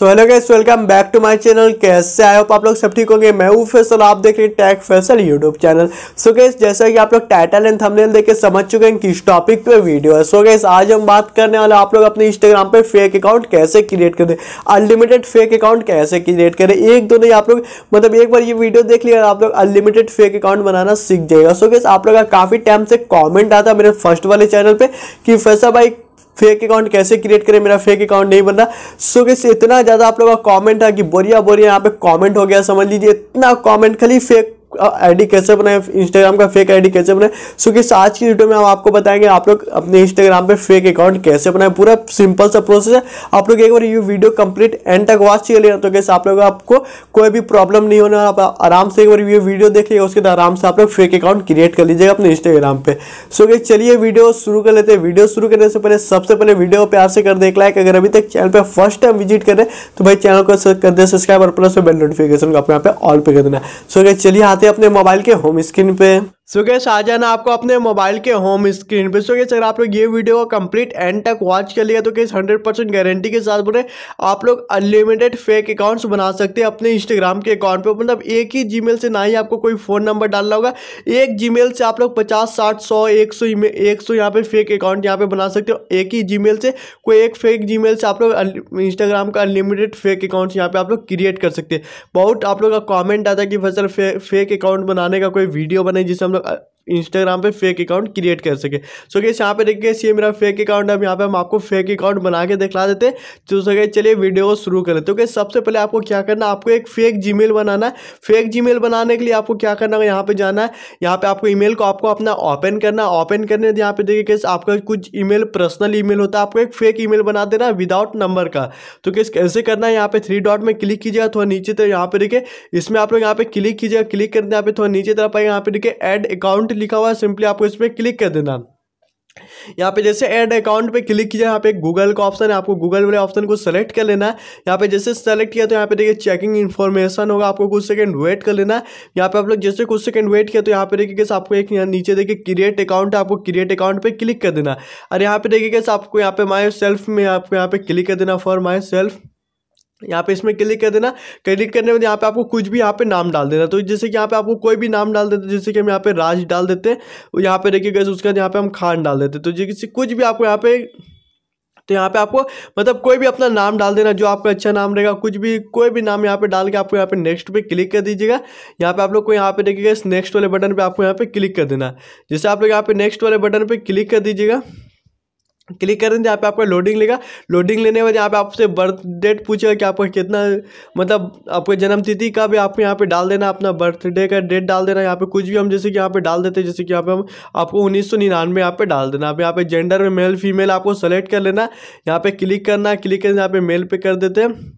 so hello guys welcome back to my channel कैसे आए हो आप लोग सब ठीक होंगे मैं हूँ फैसल आप देख रहे हैं tag Faisal YouTube channel so guys जैसा कि आप लोग टाइटल एंड थंबनेल देख के समझ चुके हैं किस टॉपिक पे वीडियो है सो गैस आज हम बात करने वाले आप लोग अपने इंस्टाग्राम पे फेक अकाउंट कैसे क्रिएट करें अनलिमिटेड फेक अकाउंट कैसे क्रिएट करें एक दो नहीं आप लोग मतलब एक बार ये वीडियो देख लिया आप लोग अनलिमिटेड फेक अकाउंट बनाना सीख जाएगा सो गैस आप लोग का काफ़ी टाइम से कॉमेंट आता मेरे फर्स्ट वाले चैनल पर कि फैसल भाई फेक अकाउंट कैसे क्रिएट करें मेरा फेक अकाउंट नहीं बन रहा सो so, कैसे इतना ज़्यादा आप लोगों का कमेंट है कि बोरिया बोरिया यहाँ पे कमेंट हो गया समझ लीजिए इतना कमेंट खाली फेक आईडी कैसे बनाए इंस्टाग्राम का फेक आईडी कैसे बनाए सो किस आज की वीडियो में हम आपको बताएंगे आप लोग अपने इंस्टाग्राम पे फेक अकाउंट कैसे बनाए पूरा सिंपल सा प्रोसेस है आप लोग एक बार ये वीडियो कंप्लीट एंड तक वॉच कर लेना तो कैसे आप लोग आपको कोई भी प्रॉब्लम नहीं होना आप आराम से एक बार ये वीडियो देखिए उसके बाद आराम से आप लोग फेक अकाउंट क्रिएट कर लीजिएगा अपने इंस्टाग्राम पे सो कि चलिए वीडियो शुरू कर लेते हैं वीडियो शुरू करने से पहले सबसे पहले वीडियो प्यार से कर दे एक लाइक अगर अभी तक चैनल पर फर्स्ट टाइम विजिट करें तो भाई चैनल को कर दे सब्सक्राइब और प्लस बेल नोटिफिकेशन को अपने यहाँ पे ऑल पे कर देना सो गए चलिए आते हैं अपने मोबाइल के होम स्क्रीन पे सो गैस आ जाना आपको अपने मोबाइल के होम स्क्रीन पे सो गैस अगर आप लोग ये वीडियो कंप्लीट एंड तक वॉच कर लिया तो गैस 100 परसेंट गारंटी के साथ बोले आप लोग अनलिमिटेड फेक अकाउंट्स बना सकते हैं अपने इंस्टाग्राम के अकाउंट पे मतलब एक ही जीमेल से ना ही आपको कोई फ़ोन नंबर डालना होगा एक जी से आप लोग पचास साठ सौ एक सौ एक सौ यहाँ पर फेक अकाउंट यहाँ पर बना सकते हो एक ही जी से कोई एक फेक जी से आप लोग इंस्टाग्राम का अनलिमिटेड फेक अकाउंट्स यहाँ पर आप लोग क्रिएट कर सकते हैं बहुत आप लोग का कॉमेंट आता है कि फसल फेक अकाउंट बनाने का कोई वीडियो बने जिससे हम look, इंस्टाग्राम पे फेक अकाउंट क्रिएट कर सके सो गैस यहाँ पे देखिए ये मेरा फेक अकाउंट है अब यहाँ पे हम आपको फेक अकाउंट बना के दिखला देते तो सो चलिए वीडियो को शुरू कर लेते क्या सबसे पहले आपको क्या करना आपको एक फेक जी बनाना है फेक जी बनाने के लिए आपको क्या करना है यहाँ पे जाना है यहाँ पे आपको ईमेल को आपको अपना ओपन करना ओपन करने यहाँ पे देखिए कैसे आपका कुछ ईमेल पर्सनल ईमेल होता है आपको एक फेक ईमेल बना देना विदाउट नंबर का तो कैसे कैसे करना है यहाँ पे थ्री डॉट में क्लिक कीजिएगा थोड़ा नीचे तरह यहाँ पे देखिए इसमें आप लोग यहाँ पे क्लिक कीजिएगा क्लिक करने यहाँ पे थोड़ा नीचे तरफ आएगा यहाँ पे देखिए एड अकाउंट लिखा हुआ है सिंपली आपको इस पर क्लिक कर देना यहाँ पे जैसे एड अकाउंट पे क्लिक किया यहाँ पे गूगल का ऑप्शन है आपको गूगल वाले ऑप्शन को सेलेक्ट कर लेना है यहाँ पे जैसे सेलेक्ट किया तो यहाँ पे देखिए चेकिंग इन्फॉर्मेशन होगा आपको कुछ सेकंड वेट कर लेना है यहाँ पे आप लोग जैसे कुछ सेकंड वेट किया तो यहाँ पे देखिए कैसे आपको एक नीचे देखिए क्रिएट अकाउंट है आपको क्रिएट अकाउंट पर क्लिक कर देना और यहाँ पे देखिए कैसे आपको यहाँ पे माई सेल्फ में आपको यहाँ पे क्लिक कर देना फॉर माई सेल्फ यहाँ पे इसमें क्लिक कर देना क्लिक करने में यहाँ पे आपको कुछ भी यहाँ पे नाम डाल देना तो जैसे कि यहाँ पे आपको कोई भी नाम डाल देते जैसे कि हम यहाँ पे राज डाल देते हैं यहाँ पे देखिए गए उसके बाद यहाँ पे हम खान डाल देते तो जैसे कुछ भी आपको यहाँ पे तो यहाँ पे आपको मतलब कोई भी अपना नाम डाल देना जो आपका अच्छा नाम रहेगा कुछ भी कोई भी नाम यहाँ पे डाल के आपको यहाँ पे नेक्स्ट पे क्लिक कर दीजिएगा यहाँ पे आप लोग को यहाँ पे देखिएगा इस नेक्स्ट वाले बटन पे आपको यहाँ पे क्लिक कर देना जैसे आप लोग यहाँ पे नेक्स्ट वाले बटन पे क्लिक कर दीजिएगा क्लिक कर देंगे यहाँ पे आपका लोडिंग लेगा लोडिंग लेने के बाद यहाँ पे आपसे बर्थ डेट पूछेगा कि आपका कितना मतलब आपके जन्मतिथि का भी आपको यहाँ पे डाल देना अपना बर्थडे का डेट डाल देना यहाँ पे कुछ भी हम जैसे कि यहाँ पे डाल देते हैं जैसे कि यहाँ पे हम आपको उन्नीस सौ निन्यानवे यहाँ पे डाल देना आप यहाँ पे जेंडर में मेल फीमेल आपको सेलेक्ट कर लेना यहाँ पे क्लिक करना क्लिक करना यहाँ पे मेल पे कर देते हैं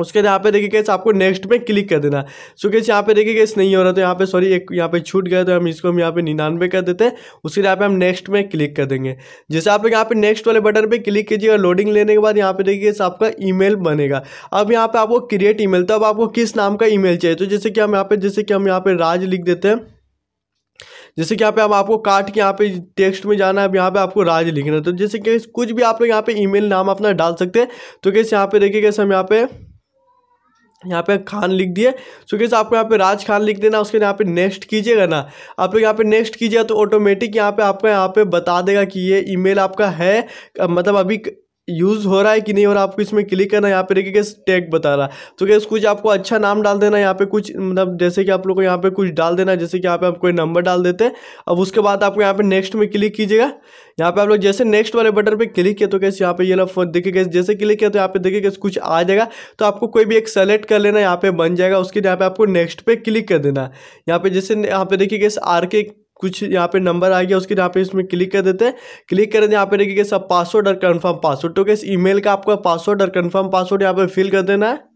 उसके यहाँ पे देखिए कैसे आपको नेक्स्ट पे क्लिक कर देना सो कैसे यहाँ पे देखिए कैसे नहीं हो रहा तो यहाँ पे सॉरी एक यहाँ पे छूट गया तो हम इसको हम यहाँ पे निन्यानवे कर देते हैं उसके यहाँ पे हम नेक्स्ट में क्लिक कर देंगे जैसे आप यहाँ पे नेक्स्ट वाले बटन पे क्लिक कीजिएगा लोडिंग लेने के बाद यहाँ पे देखिए आपका मेल बनेगा अब यहाँ पे आपको क्रिएट मेल तो अब आपको किस नाम का मेल चाहिए तो जैसे कि हम यहाँ पे जैसे कि हम यहाँ पे राज लिख देते हैं जैसे कि यहाँ पे अब आपको काट के यहाँ पे टेक्स्ट में जाना है अब यहाँ पे आपको राज लिखना है तो जैसे कि कुछ भी आप लोग यहाँ पे ईमेल नाम अपना डाल सकते हैं तो कैसे यहाँ पे देखिए कैसे हम यहाँ पे यहाँ पे खान लिख दिए सो कैसे आपको यहाँ पे राज खान लिख देना उसके यहाँ पे नेक्स्ट कीजिएगा ना आप लोग यहाँ पे नेक्स्ट कीजिएगा तो ऑटोमेटिक यहाँ पे आपका यहाँ पे बता देगा कि ये ईमेल आपका है मतलब अभी यूज़ हो रहा है कि नहीं और आपको इसमें क्लिक करना यहाँ पे देखिए टैग बता रहा है तो गैस कुछ आपको अच्छा नाम डाल देना यहाँ पे कुछ मतलब जैसे कि आप लोग को यहाँ पे कुछ डाल देना जैसे कि यहाँ पे आप कोई नंबर डाल देते हैं अब उसके बाद आपको यहाँ पे नेक्स्ट में क्लिक कीजिएगा यहाँ पे आप लोग जैसे नेक्स्ट वाले बटन पर क्लिक किया तो कैसे यहाँ पे ये ना फोन देखिए कैसे जैसे क्लिक किया तो यहाँ पे देखिए कैसे कुछ आ जाएगा तो आपको कोई भी एक सेलेक्ट कर लेना यहाँ पे बन जाएगा उसके यहाँ पे आपको नेक्स्ट पे क्लिक कर देना यहाँ पे जैसे यहाँ पे देखिए कैसे आर के कुछ यहाँ पे नंबर आ गया उसके यहाँ पे इसमें क्लिक कर देते हैं क्लिक करें यहाँ पे देखिए सब पासवर्ड और कन्फर्म पासवर्ड तो इस ईमेल का आपका पासवर्ड और कन्फर्म पासवर्ड यहाँ पे फिल कर देना है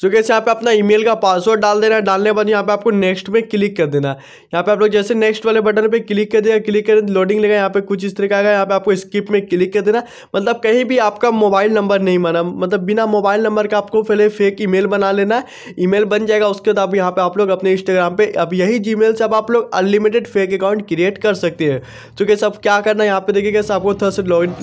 सो कैसे यहाँ पे अपना ईमेल का पासवर्ड डाल देना है डालने के बाद यहाँ पे आपको नेक्स्ट में क्लिक कर देना है यहाँ पे आप लोग जैसे नेक्स्ट वाले बटन पे क्लिक कर देगा क्लिक कर लोडिंग लेगा यहाँ पे कुछ इस तरह का आएगा यहाँ पे आपको स्किप में क्लिक कर देना मतलब कहीं भी आपका मोबाइल नंबर नहीं माना मतलब बिना मोबाइल नंबर का आपको पहले फेक ई बना लेना है ई बन जाएगा उसके बाद आप यहाँ पर आप लोग अपने इंस्टाग्राम पर अब यही जी से अब आप लोग अनलिमिटेड फेक अकाउंट क्रिएट कर सकते हैं तो कैसे आप क्या करना है यहाँ पे देखिए कैसे आपको थोड़ा सा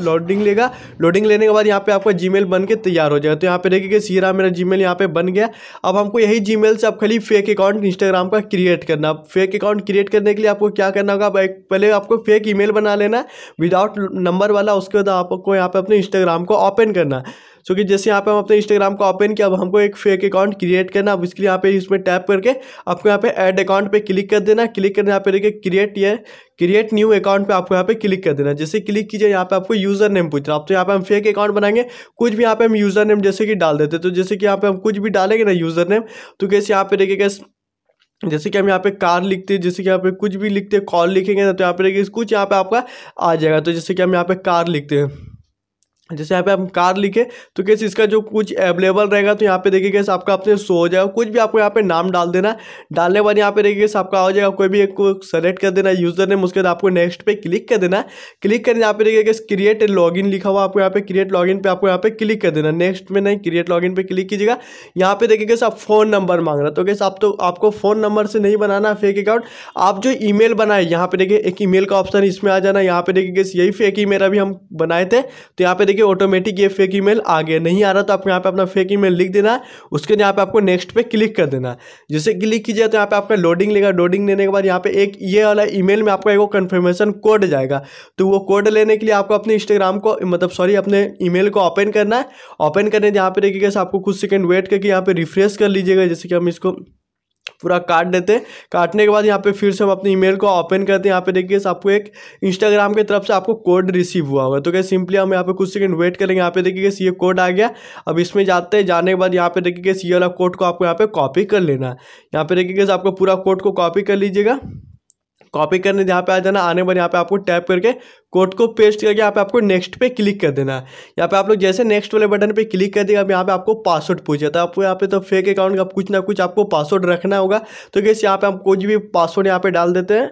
लोडिंग लेगा लोडिंग लेने के बाद यहाँ पे आपका जी बन के तैयार हो जाएगा तो यहाँ पे देखिए सीरा मेरा जी मेल यहाँ पे बन गया अब हमको यही जी से आप खाली फेक अकाउंट इंस्टाग्राम का क्रिएट करना फेक अकाउंट क्रिएट करने के लिए आपको क्या करना होगा पहले आपको फेक ई बना लेना विदाउट नंबर वाला उसके बाद आपको यहाँ पर अपने इंस्टाग्राम को ओपन करना सो कि जैसे यहाँ पे हम अपने इंस्टाग्राम को ओपन किया अब हमको एक फेक अकाउंट क्रिएट करना अब इसके लिए यहाँ पे इसमें टैप करके आपको यहाँ पे ऐड अकाउंट पे क्लिक कर देना क्लिक करने यहाँ पे देखिए क्रिएट ये क्रिएट न्यू अकाउंट पे आपको यहाँ पे क्लिक कर देना जैसे क्लिक कीजिए यहाँ पे आपको यूजर नेम पूछ रहा आप तो यहाँ पे हम फेक अकाउंट बनाएंगे कुछ भी यहाँ पे हम यूजर नेम जैसे कि डाल देते तो जैसे कि यहाँ पे हम कुछ भी डालेंगे ना यूजर नेम तो कैसे यहाँ पे देखिएगा जैसे कि हम यहाँ पे कार लिखते हैं जैसे कि यहाँ पे कुछ भी लिखते हैं कॉल लिखेंगे ना तो यहाँ पे देखिए कुछ यहाँ पे आपका आ जाएगा तो जैसे कि हम यहाँ पे कार लिखते हैं जैसे यहाँ पे हम कार लिखे तो कैसे इसका जो कुछ अवेलेबल रहेगा तो यहाँ पे देखिए कैसे आपका अपने शो हो जाएगा कुछ भी आपको यहाँ पे नाम डाल देना डालने बाद यहाँ पे देखिए कैसे आपका हो जाएगा कोई भी एक को सेलेक्ट कर देना यूजर नेम उसके बाद आपको नेक्स्ट पे क्लिक कर देना क्लिक करने यहाँ पे देखिए कैसे क्रिएट इन लिखा हुआ आपको यहाँ पे क्रिएट लॉगिन पर आपको यहाँ पे क्लिक कर देना नेक्स्ट में नहीं क्रिएट इन पर क्लिक कीजिएगा यहाँ पे देखिए कैसे आप फोन नंबर मांग रहा तो कैसे आप तो आपको फोन नंबर से नहीं बनाना फेक अकाउंट आप जो ई मेल बनाए यहाँ पे देखिए एक मेल का ऑप्शन इसमें आ जाना यहाँ पे देखिए कैसे यही फेक ई मेल अभी हम बनाए थे तो यहाँ पे देखिए देखिए ऑटोमेटिक ये फेक ईमेल आगे नहीं आ रहा तो आप यहाँ पे अपना फेक ईमेल लिख देना उसके यहाँ पे आपको नेक्स्ट पे क्लिक कर देना जैसे क्लिक कीजिए तो यहाँ पे आपका लोडिंग लेगा लोडिंग लेने के बाद यहाँ पे एक ये वाला ईमेल में आपका एक कन्फर्मेशन कोड जाएगा तो वो कोड लेने के लिए आपको अपने इंस्टाग्राम को मतलब सॉरी अपने ईमेल को ओपन करना है ओपन करने यहाँ पे देखिएगा आपको कुछ सेकेंड वेट करके यहाँ पे रिफ्रेश कर लीजिएगा जैसे कि हम इसको पूरा काट देते हैं काटने के बाद यहाँ पे फिर से हम अपने ईमेल को ओपन करते हैं यहाँ पे देखिए आपको एक इंस्टाग्राम की तरफ से आपको कोड रिसीव हुआ होगा तो क्या सिंपली हम यहाँ पे कुछ सेकंड वेट करेंगे यहाँ पे देखिए ये कोड आ गया अब इसमें जाते हैं जाने के बाद यहाँ पे देखिए ये वाला कोड को आपको यहाँ पे कॉपी कर लेना है यहाँ पे देखिए आपको पूरा कोड को कॉपी कर लीजिएगा कॉपी करने यहाँ पे आ जाना आने पर यहाँ पे आपको टैप करके कोड को पेस्ट करके यहाँ पे आपको नेक्स्ट पे क्लिक कर देना है यहाँ पे आप लोग जैसे नेक्स्ट वाले बटन पे क्लिक कर देगा अब यहाँ पे आपको पासवर्ड पूछ जाता है आपको यहाँ पे तो फेक अकाउंट का कुछ ना कुछ आपको पासवर्ड रखना होगा तो कैसे यहाँ पे हम कुछ भी पासवर्ड यहाँ पे डाल देते हैं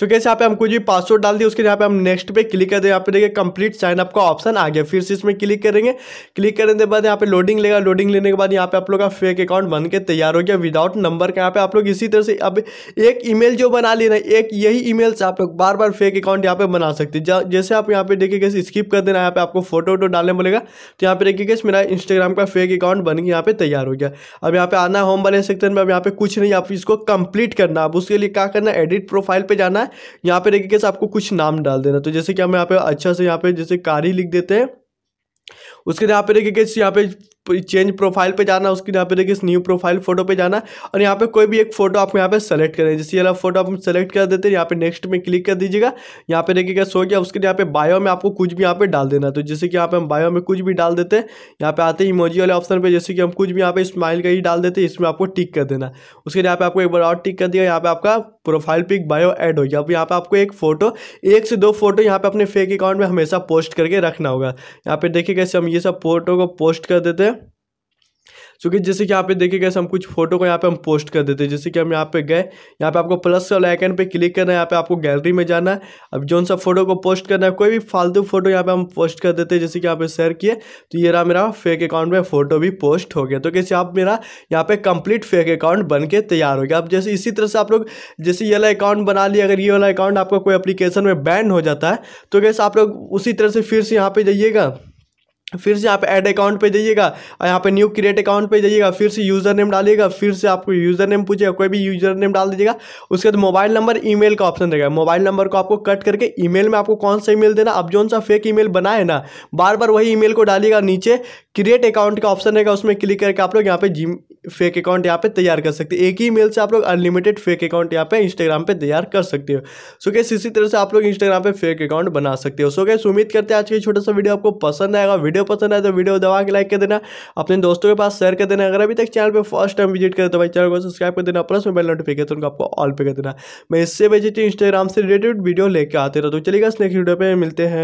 सो कैसे यहाँ पे हमको जो पासवर्ड डाल दिया उसके यहाँ पे हम नेक्स्ट पे क्लिक कर दें यहाँ पे देखिए कंप्लीट साइन अप का ऑप्शन आ गया फिर से इसमें क्लिक करेंगे क्लिक करने के बाद यहाँ पे लोडिंग लेगा लोडिंग लेने के बाद यहाँ पे आप लोग का फेक अकाउंट बन के तैयार हो गया विदाउट नंबर का यहाँ पे आप लोग इसी तरह से अब एक ईमेल जो बना लेना एक यही ईमेल से आप लोग बार बार फेक अकाउंट यहाँ पे बना सकते जैसे आप यहाँ पे देखिए कैसे स्किप कर देना यहाँ पे आपको फोटो वोटो डालने बोलेगा तो यहाँ पे देखिए कैसे मेरा इंस्टाग्राम का फेक अकाउंट बन के यहाँ पे तैयार हो गया अब यहाँ पे आना होम वाले सकते में अब यहाँ पे कुछ नहीं आप इसको कंप्लीट करना अब उसके लिए क्या करना एडिट प्रोफाइल पर जाना है यहाँ पे देखिए कैसे आपको कुछ नाम डाल देना तो जैसे कि हम यहाँ पे अच्छा से यहाँ पे जैसे कारी लिख देते हैं उसके यहाँ पे देखिए कैसे यहाँ पे चेंज प्रोफाइल पे जाना उसके यहाँ पे देखिए इस न्यू प्रोफाइल फोटो पे जाना और यहाँ पे कोई भी एक फोटो आप यहाँ पे सेलेक्ट करें जैसे वाला फोटो आप सेलेक्ट कर देते हैं यहाँ पे नेक्स्ट में क्लिक कर दीजिएगा यहाँ पे देखिएगा सो गया उसके यहाँ पे बायो में आपको कुछ भी यहाँ पे डाल देना तो जैसे कि यहाँ पे हम बायो में कुछ भी डाल देते हैं यहाँ पे आते ही इमोजी वाले ऑप्शन पर जैसे कि हम कुछ भी यहाँ पे स्माइल का ही डाल देते हैं इसमें आपको टिक कर देना उसके यहाँ पे आपको एक बार और टिक कर दिया यहाँ पे आपका प्रोफाइल पिक बायो ऐड हो गया अब यहाँ पे आपको एक फोटो एक से दो फोटो यहाँ पे अपने फेक अकाउंट में हमेशा पोस्ट करके रखना होगा यहाँ पे देखिए कैसे हम ये सब फोटो को पोस्ट कर देते हैं चूँकि जैसे कि यहाँ पे देखिए गए हम कुछ फोटो को यहाँ पे हम पोस्ट कर देते हैं जैसे कि हम यहाँ पे गए यहाँ पे आपको प्लस वाले आइकन पे क्लिक करना है यहाँ पे आपको गैलरी में जाना है अब जो सा फोटो को पोस्ट करना है कोई भी फालतू फोटो यहाँ पे हम पोस्ट कर देते हैं जैसे कि यहाँ पे शेयर किए तो ये रहा मेरा फेक अकाउंट में फोटो भी पोस्ट हो गया तो कैसे आप मेरा यहाँ पे कंप्लीट फेक अकाउंट बन के तैयार हो गया अब जैसे इसी तरह से आप लोग जैसे ये अकाउंट बना लिया अगर ये वाला अकाउंट आपका कोई अप्लीकेशन में बैन हो जाता है तो कैसे आप लोग उसी तरह से फिर से यहाँ पे जाइएगा फिर से आप ऐड अकाउंट पे जाइएगा और यहाँ पे न्यू क्रिएट अकाउंट पे जाइएगा फिर से यूज़र नेम डालिएगा फिर से आपको यूज़र नेम पूछेगा कोई भी यूज़र नेम डाल दीजिएगा उसके बाद मोबाइल नंबर ईमेल का ऑप्शन रहेगा मोबाइल नंबर को आपको कट करके ईमेल में आपको कौन सा ईमेल देना आप जो सा फेक ईमेल बनाए ना बार बार वही ईमेल को डालिएगा नीचे क्रिएट अकाउंट का ऑप्शन रहेगा उसमें क्लिक करके आप लोग यहाँ पे फेक अकाउंट यहाँ पे तैयार कर सकते हैं एक ही ईमेल से आप लोग अनलिमिटेड फेक अकाउंट यहाँ पे इंस्टाग्राम पे तैयार कर सकते हो सो गैस इसी तरह से आप लोग इंस्टाग्राम पे फेक अकाउंट बना सकते हो सो गैस उम्मीद करते हैं आज के छोटा सा वीडियो आपको पसंद आएगा वीडियो पसंद आए तो वीडियो दबा के लाइक कर देना अपने दोस्तों के पास शेयर कर देना अगर अभी तक चैनल पर फर्स्ट टाइम विजिट करें तो भाई चैनल को सब्सक्राइब कर देना प्लस मोबाइल नोटिफिकेशन को आपको ऑल पे कर देना मैं इससे भेजी इंस्टाग्राम से रिलेटेड वीडियो लेकर आते रहते चलेगा चलिएगा नेक्स्ट वीडियो पर मिलते हैं